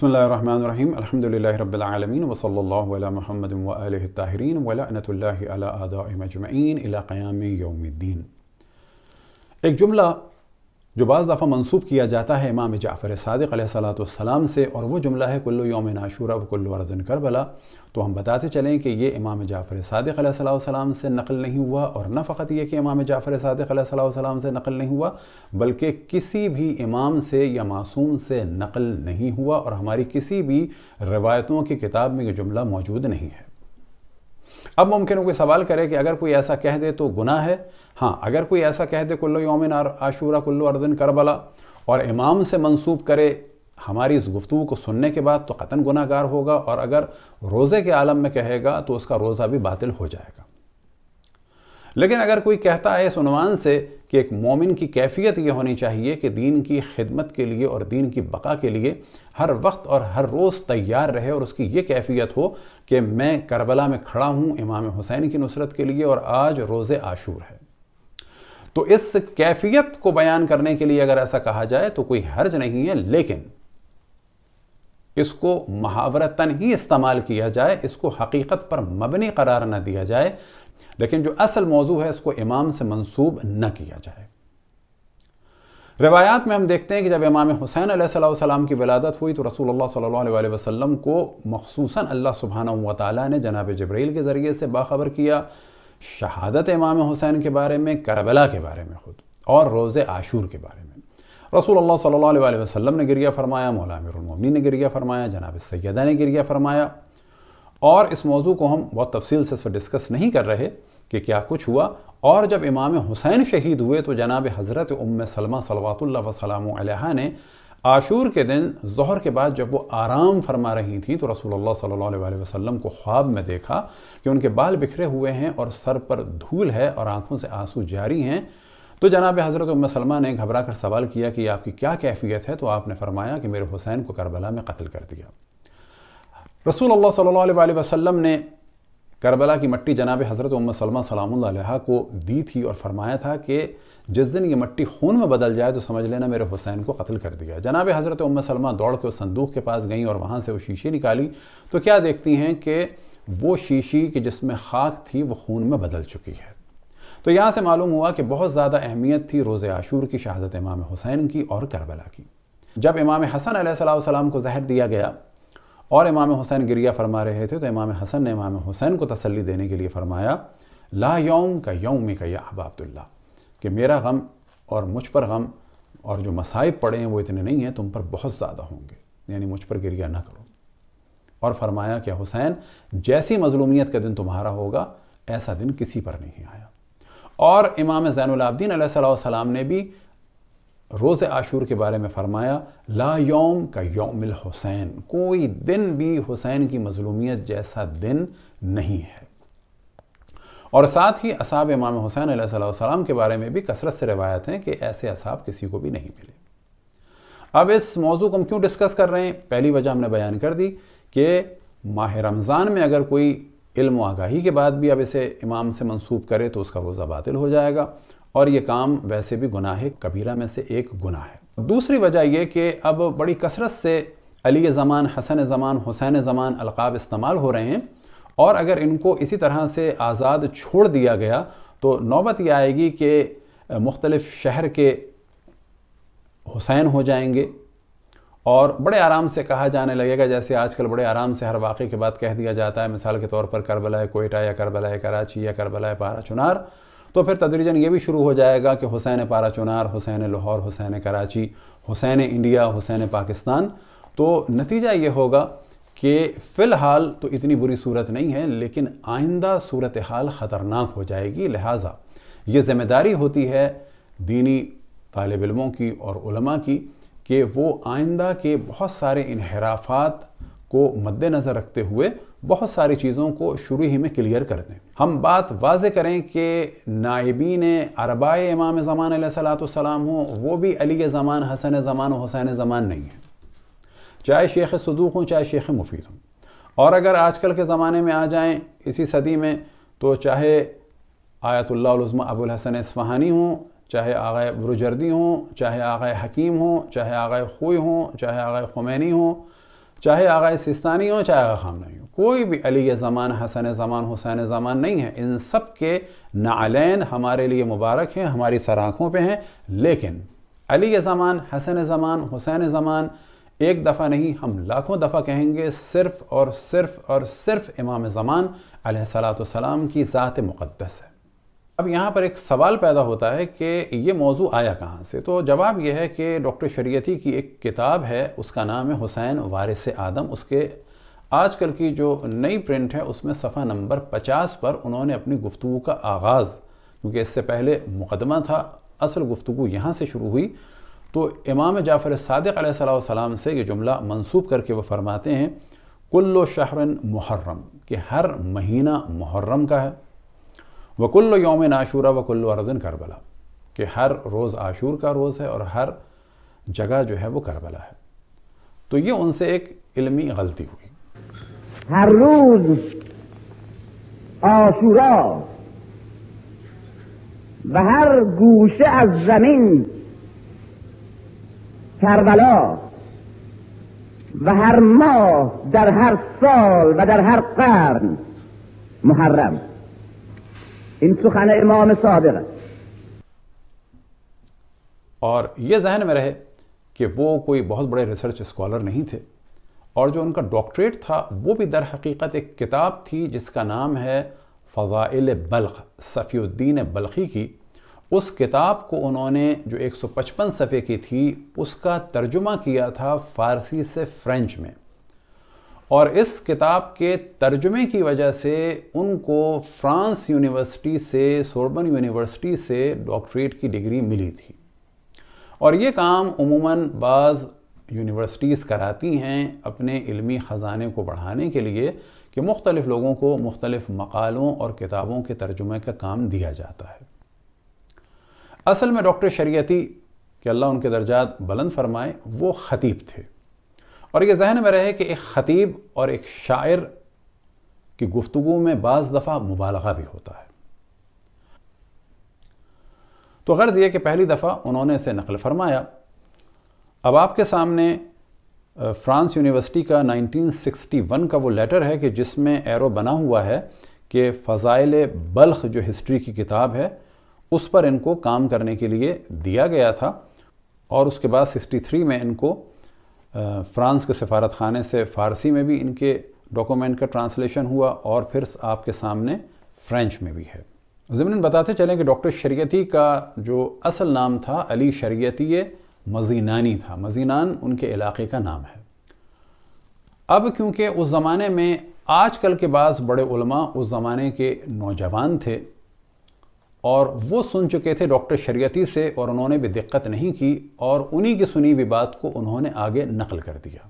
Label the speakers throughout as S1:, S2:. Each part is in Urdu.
S1: بسم الله الرحمن الرحيم الحمد لله رب العالمين وصلى الله على محمد وآله الطاهرين ولعنة الله على آدائهم مجمعين إلى قيام يوم الدين ایک جملہ جو بعض دفعہ منسوب کیا جاتا ہے امام جعفر صادق علیہ صلاۃۃۃ السلام سے اور وہ جملہ ہے کلو یوم ناشورہ و کلو ارزن کربلا تو ہم بتاتے چلیں کہ یہ امام جعفر صادق علیہ السلام والسلام سے نقل نہیں ہوا اور نہ فقط یہ کہ امام جعفر صادق علیہ صلّہ السلام سے نقل نہیں ہوا بلکہ کسی بھی امام سے یا معصوم سے نقل نہیں ہوا اور ہماری کسی بھی روایتوں کی کتاب میں یہ جملہ موجود نہیں ہے اب ممکن سوال کرے کہ اگر کوئی ایسا کہہ دے تو گناہ ہے ہاں اگر کوئی ایسا کہہ دے کلو یومن آشورہ کلو ارزن کربلا اور امام سے منسوب کرے ہماری اس گفتگو کو سننے کے بعد تو قطن گناہ گار ہوگا اور اگر روزے کے عالم میں کہے گا تو اس کا روزہ بھی باطل ہو جائے گا لیکن اگر کوئی کہتا ہے اس عنوان سے کہ ایک مومن کی کیفیت یہ ہونی چاہیے کہ دین کی خدمت کے لیے اور دین کی بقا کے لیے ہر وقت اور ہر روز تیار رہے اور اس کی یہ کیفیت ہو کہ میں کربلا میں کھڑا ہوں امام حسین کی نصرت کے لیے اور آج روز آشور ہے تو اس کیفیت کو بیان کرنے کے لیے اگر ایسا کہا جائے تو کوئی حرج نہیں ہے لیکن اس کو محاورتن ہی استعمال کیا جائے اس کو حقیقت پر مبنی قرار نہ دیا جائے لیکن جو اصل موضوع ہے اس کو امام سے منسوب نہ کیا جائے روایات میں ہم دیکھتے ہیں کہ جب امام حسین علیہ صلی السلام کی ولادت ہوئی تو رسول اللہ صلی اللہ علیہ وسلم کو مخصوصاً اللہ سبحانہ تعالیٰ نے جناب جبریل کے ذریعے سے باخبر کیا شہادت امام حسین کے بارے میں کربلا کے بارے میں خود اور روز عاشور کے بارے میں رسول اللہ صلی اللہ علیہ وسلم نے گریہ فرمایا مولا امیر المومنی نے گریہ فرمایا جناب سیدہ نے گریہ فرمایا اور اس موضوع کو ہم بہت تفصیل سے اس پر ڈسکس نہیں کر رہے کہ کیا کچھ ہوا اور جب امام حسین شہید ہوئے تو جناب حضرت ام سلمہ صلوات اللہ وسلم علیہ نے عاشور کے دن زہر کے بعد جب وہ آرام فرما رہی تھیں تو رسول اللہ صلی اللہ علیہ وسلم کو خواب میں دیکھا کہ ان کے بال بکھرے ہوئے ہیں اور سر پر دھول ہے اور آنکھوں سے آنسو جاری ہیں تو جناب حضرت ام سلمہ نے گھبرا کر سوال کیا کہ آپ کی کیا کیفیت ہے تو آپ نے فرمایا کہ میرے حسین کو کربلا میں قتل کر دیا رسول اللہ صلی اللہ علیہ وسلم نے کربلا کی مٹی جناب حضرت سلمہ سلام علیہ کو دی تھی اور فرمایا تھا کہ جس دن یہ مٹی خون میں بدل جائے تو سمجھ لینا میرے حسین کو قتل کر دیا ہے جناب حضرت سلمہ دوڑ کے اس صندوق کے پاس گئیں اور وہاں سے وہ شیشی نکالی تو کیا دیکھتی ہیں کہ وہ شیشی کے جس میں خاک تھی وہ خون میں بدل چکی ہے تو یہاں سے معلوم ہوا کہ بہت زیادہ اہمیت تھی روز عاشور کی شہادت امام حسین کی اور کربلا کی جب امام حسن علیہ السلام کو زہر دیا گیا اور امام حسین گریہ فرما رہے تھے تو امام حسن نے امام حسین کو تسلی دینے کے لیے فرمایا لا یوم کا یوم کا یا احبا عبداللہ کہ میرا غم اور مجھ پر غم اور جو مصائب پڑے ہیں وہ اتنے نہیں ہیں تم پر بہت زیادہ ہوں گے یعنی مجھ پر گریہ نہ کرو اور فرمایا کہ حسین جیسی مظلومیت کا دن تمہارا ہوگا ایسا دن کسی پر نہیں آیا اور امام زین العابدین علیہ السلام نے بھی روز عاشور کے بارے میں فرمایا لا یوم کا یوم الحسین کوئی دن بھی حسین کی مظلومیت جیسا دن نہیں ہے اور ساتھ ہی اصحاب امام حسین علیہ صلی کے بارے میں بھی کثرت سے روایت ہیں کہ ایسے اصحاب کسی کو بھی نہیں ملے اب اس موضوع کو ہم کیوں ڈسکس کر رہے ہیں پہلی وجہ ہم نے بیان کر دی کہ ماہ رمضان میں اگر کوئی علم و آگاہی کے بعد بھی اب اسے امام سے منسوب کرے تو اس کا روزہ باطل ہو جائے گا اور یہ کام ویسے بھی گناہ کبیرہ میں سے ایک گناہ ہے دوسری وجہ یہ کہ اب بڑی کثرت سے علی زمان حسن زمان حسین زمان القاب استعمال ہو رہے ہیں اور اگر ان کو اسی طرح سے آزاد چھوڑ دیا گیا تو نوبت یہ آئے گی کہ مختلف شہر کے حسین ہو جائیں گے اور بڑے آرام سے کہا جانے لگے گا جیسے آج کل بڑے آرام سے ہر واقعے کے بعد کہہ دیا جاتا ہے مثال کے طور پر کربلا ہے کوئٹہ یا کربلا ہے کراچی یا کربلا ہے چنار تو پھر تدریجن یہ بھی شروع ہو جائے گا کہ حسین پارا چنار حسین لاہور حسین کراچی حسین انڈیا حسین پاکستان تو نتیجہ یہ ہوگا کہ فی الحال تو اتنی بری صورت نہیں ہے لیکن آئندہ صورتحال خطرناک ہو جائے گی لہٰذا یہ ذمہ داری ہوتی ہے دینی طالب علموں کی اور علماء کی کہ وہ آئندہ کے بہت سارے انحرافات کو مد نظر رکھتے ہوئے بہت ساری چیزوں کو شروع ہی میں کلیئر کر دیں ہم بات واضح کریں کہ نائبین عربائے امام زمان علیہ السلام ہوں وہ بھی علی زمان حسن زمان و حسین زمان نہیں ہیں چاہے شیخ صدوق ہوں چاہے شیخ مفید ہوں اور اگر آج کل کے زمانے میں آ جائیں اسی صدی میں تو چاہے آیت اللہ اللّہ ابو الحسن اسفہانی ہوں چاہے آغائے برجردی ہوں چاہے آغائے حکیم ہوں چاہے آغائے خوئی ہوں چاہے آغائے خمینی ہوں چاہے آغا سستانی ہوں چاہے آغا خامنائی ہوں کوئی بھی علی زمان حسن زمان حسین زمان نہیں ہے ان سب کے نعلین ہمارے لیے مبارک ہیں ہماری سراخوں پہ ہیں لیکن علی زمان حسن زمان حسین زمان ایک دفعہ نہیں ہم لاکھوں دفعہ کہیں گے صرف اور صرف اور صرف امام زمان علیہ السلام کی ذات مقدس ہے اب یہاں پر ایک سوال پیدا ہوتا ہے کہ یہ موضوع آیا کہاں سے تو جواب یہ ہے کہ ڈاکٹر شریعتی کی ایک کتاب ہے اس کا نام ہے حسین وارث آدم اس کے آج کل کی جو نئی پرنٹ ہے اس میں صفحہ نمبر پچاس پر انہوں نے اپنی گفتگو کا آغاز کیونکہ اس سے پہلے مقدمہ تھا اصل گفتگو یہاں سے شروع ہوئی تو امام جعفر صادق علیہ صلاح السلام سے یہ جملہ منسوب کر کے وہ فرماتے ہیں کل و شہر محرم کہ ہر مہینہ محرم کا ہے وکل یوم عاشورہ وکل ارزن کربلا کہ ہر روز عاشور کا روز ہے اور ہر جگہ جو ہے وہ کربلا ہے تو یہ ان سے ایک علمی غلطی ہوئی ہر روز آشورا هر هر هر گوشه از زمین کربلا و و ماه در در سال هر قرن محرم سخن امام صادق اور یہ ذہن میں رہے کہ وہ کوئی بہت بڑے ریسرچ اسکالر نہیں تھے اور جو ان کا ڈاکٹریٹ تھا وہ بھی در حقیقت ایک کتاب تھی جس کا نام ہے فضائل بلخ صفی الدین بلخی کی اس کتاب کو انہوں نے جو ایک سو پچپن صفحے کی تھی اس کا ترجمہ کیا تھا فارسی سے فرینچ میں اور اس کتاب کے ترجمے کی وجہ سے ان کو فرانس یونیورسٹی سے سوربن یونیورسٹی سے ڈاکٹریٹ کی ڈگری ملی تھی اور یہ کام عموماً بعض یونیورسٹیز کراتی ہیں اپنے علمی خزانے کو بڑھانے کے لیے کہ مختلف لوگوں کو مختلف مقالوں اور کتابوں کے ترجمے کا کام دیا جاتا ہے اصل میں ڈاکٹر شریعتی کہ اللہ ان کے درجات بلند فرمائے وہ خطیب تھے اور یہ ذہن میں رہے کہ ایک خطیب اور ایک شاعر کی گفتگو میں بعض دفعہ مبالغہ بھی ہوتا ہے تو غرض یہ کہ پہلی دفعہ انہوں نے اسے نقل فرمایا اب آپ کے سامنے فرانس یونیورسٹی کا نائنٹین سکسٹی ون کا وہ لیٹر ہے کہ جس میں ایرو بنا ہوا ہے کہ فضائل بلخ جو ہسٹری کی کتاب ہے اس پر ان کو کام کرنے کے لیے دیا گیا تھا اور اس کے بعد سکسٹی تھری میں ان کو فرانس کے سفارت خانے سے فارسی میں بھی ان کے ڈاکومنٹ کا ٹرانسلیشن ہوا اور پھر آپ کے سامنے فرینچ میں بھی ہے ضمن بتاتے چلیں کہ ڈاکٹر شریعتی کا جو اصل نام تھا علی شریعتی مزینانی تھا مزینان ان کے علاقے کا نام ہے اب کیونکہ اس زمانے میں آج کل کے بعض بڑے علماء اس زمانے کے نوجوان تھے اور وہ سن چکے تھے ڈاکٹر شریعتی سے اور انہوں نے بھی دقت نہیں کی اور انہی کی سنی ہوئی بات کو انہوں نے آگے نقل کر دیا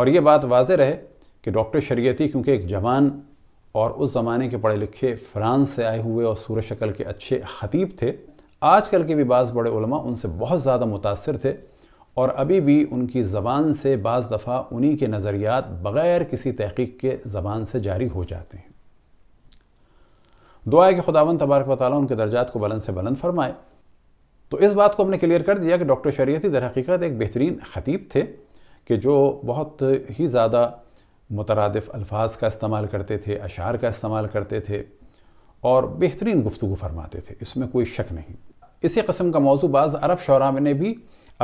S1: اور یہ بات واضح رہے کہ ڈاکٹر شریعتی کیونکہ ایک جوان اور اس زمانے کے پڑھے لکھے فرانس سے آئے ہوئے اور سور شکل کے اچھے خطیب تھے آج کل کے بھی بعض بڑے علماء ان سے بہت زیادہ متاثر تھے اور ابھی بھی ان کی زبان سے بعض دفعہ انہی کے نظریات بغیر کسی تحقیق کے زبان سے جاری ہو جاتے ہیں دعا ہے کہ خداون تبارک و تعالیٰ ان کے درجات کو بلند سے بلند فرمائے تو اس بات کو ہم نے کلیئر کر دیا کہ ڈاکٹر شریعتی در حقیقت ایک بہترین خطیب تھے کہ جو بہت ہی زیادہ مترادف الفاظ کا استعمال کرتے تھے اشعار کا استعمال کرتے تھے اور بہترین گفتگو فرماتے تھے اس میں کوئی شک نہیں اسی قسم کا موضوع بعض عرب شعراء میں بھی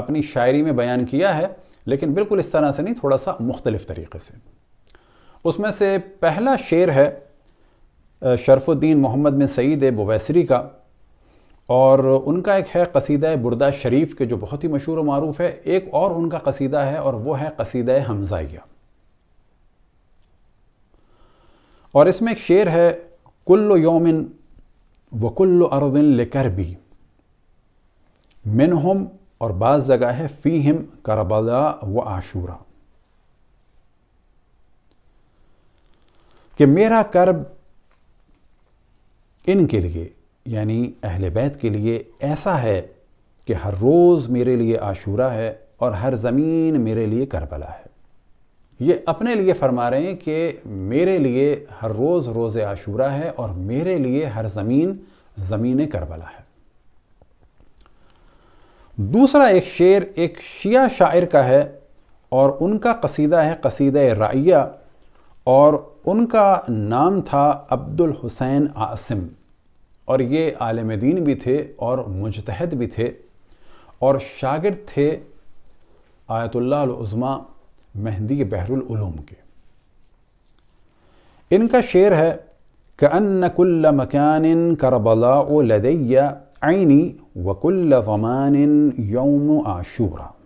S1: اپنی شاعری میں بیان کیا ہے لیکن بالکل اس طرح سے نہیں تھوڑا سا مختلف طریقے سے اس میں سے پہلا شعر ہے شرف الدین محمد بن سعید بویسری کا اور ان کا ایک ہے قصیدہ بردہ شریف کے جو بہت ہی مشہور و معروف ہے ایک اور ان کا قصیدہ ہے اور وہ ہے قصیدہ حمزائیہ اور اس میں ایک شعر ہے کل و یومن و کلو ارودن لبی منہم اور بعض جگہ ہے فیہم کربلا و آشورہ کہ میرا کرب ان کے لیے یعنی اہل بیت کے لیے ایسا ہے کہ ہر روز میرے لیے عاشورہ ہے اور ہر زمین میرے لیے کربلا ہے یہ اپنے لیے فرما رہے ہیں کہ میرے لیے ہر روز روز عاشورہ ہے اور میرے لیے ہر زمین زمین کربلا ہے دوسرا ایک شعر ایک شیعہ شاعر کا ہے اور ان کا قصیدہ ہے قصیدہ رائیہ اور ان کا نام تھا عبد الحسین عاصم اور یہ عالم دین بھی تھے اور مجتہد بھی تھے اور شاگرد تھے آیت اللہ العظمہ مہندی بحر العلوم کے ان کا شعر ہے کہ ان کل مکان کربلا عَيْنِي لدیہ آئینی يَوْمُ عَاشُورًا یوم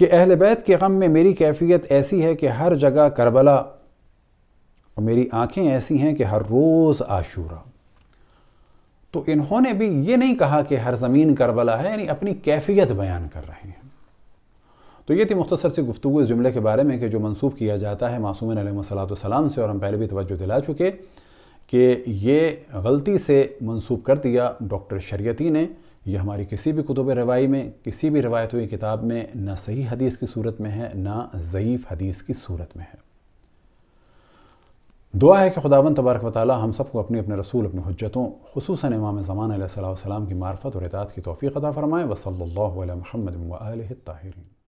S1: کہ اہل بیت کے غم میں میری کیفیت ایسی ہے کہ ہر جگہ کربلا اور میری آنکھیں ایسی ہیں کہ ہر روز عاشورہ تو انہوں نے بھی یہ نہیں کہا کہ ہر زمین کربلا ہے یعنی اپنی کیفیت بیان کر رہے ہیں تو یہ تھی مختصر سے گفتگو اس جملے کے بارے میں کہ جو منصوب کیا جاتا ہے معصومین علیہ و والسلام سے اور ہم پہلے بھی توجہ دلا چکے کہ یہ غلطی سے منسوب کر دیا ڈاکٹر شریعتی نے یہ ہماری کسی بھی کتب روائی میں کسی بھی روایت ہوئی کتاب میں نہ صحیح حدیث کی صورت میں ہے نہ ضعیف حدیث کی صورت میں ہے دعا ہے کہ خداون تبارک و تعالی ہم سب کو اپنی اپنے رسول اپنی حجتوں خصوصاً امام زمان علیہ السلام کی معرفت اور اطاعت کی توفیق عطا فرمائے وصلی اللہ علیہ محمد